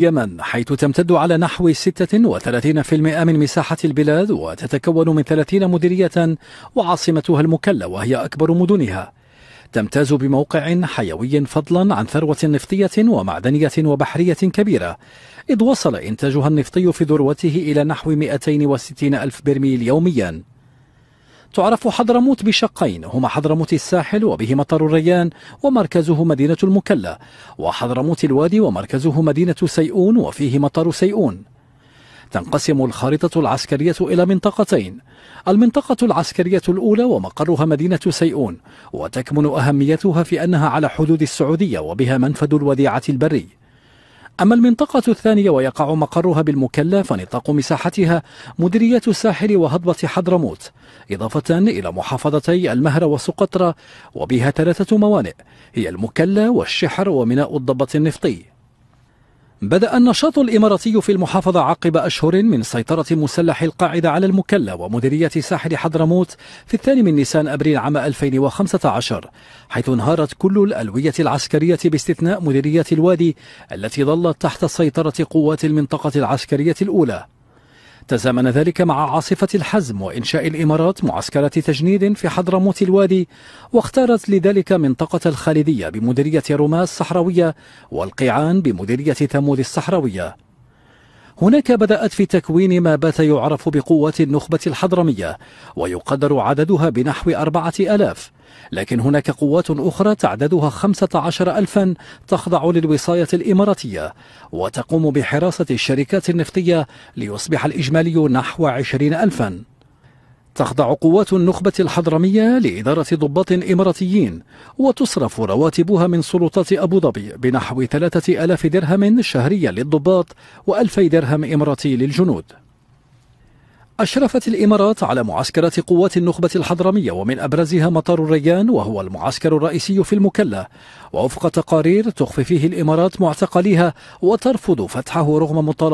اليمن حيث تمتد على نحو 36% من مساحة البلاد وتتكون من 30 مديرية وعاصمتها المكلا وهي أكبر مدنها تمتاز بموقع حيوي فضلا عن ثروة نفطية ومعدنية وبحرية كبيرة إذ وصل إنتاجها النفطي في ذروته إلى نحو 260 ألف برميل يومياً تعرف حضرموت بشقين هما حضرموت الساحل وبه مطار الريان ومركزه مدينة المكلا وحضرموت الوادي ومركزه مدينة سيئون وفيه مطار سيئون تنقسم الخارطة العسكرية إلى منطقتين المنطقة العسكرية الأولى ومقرها مدينة سيئون وتكمن أهميتها في أنها على حدود السعودية وبها منفذ الوديعة البري أما المنطقة الثانية ويقع مقرها بالمكلا فنطاق مساحتها مديرية الساحل وهضبة حضرموت إضافة إلى محافظتي المهر وسقطرى وبها ثلاثة موانئ هي المكلا والشحر وميناء الضبة النفطي بدأ النشاط الإماراتي في المحافظة عقب أشهر من سيطرة مسلح القاعدة على المكلا ومديرية ساحل حضرموت في الثاني من نيسان أبريل عام 2015 حيث انهارت كل الألوية العسكرية باستثناء مديرية الوادي التي ظلت تحت سيطرة قوات المنطقة العسكرية الأولى تزامن ذلك مع عاصفة الحزم وإنشاء الإمارات معسكرة تجنيد في حضرموت الوادي واختارت لذلك منطقة الخالدية بمديرية رماس الصحراوية والقيعان بمديرية ثمود الصحراوية هناك بدأت في تكوين ما بات يعرف بقوة النخبة الحضرمية ويقدر عددها بنحو أربعة ألاف لكن هناك قوات أخرى تعددها خمسة عشر ألفا تخضع للوصاية الإماراتية وتقوم بحراسة الشركات النفطية ليصبح الإجمالي نحو عشرين ألفا تخضع قوات النخبة الحضرمية لإدارة ضباط إماراتيين وتصرف رواتبها من سلطات أبو ظبي بنحو 3000 درهم شهريا للضباط و2000 درهم إماراتي للجنود أشرفت الإمارات على معسكرات قوات النخبة الحضرمية ومن أبرزها مطار الريان وهو المعسكر الرئيسي في المكلة ووفق تقارير تخفي فيه الإمارات معتقليها وترفض فتحه رغم مطالبة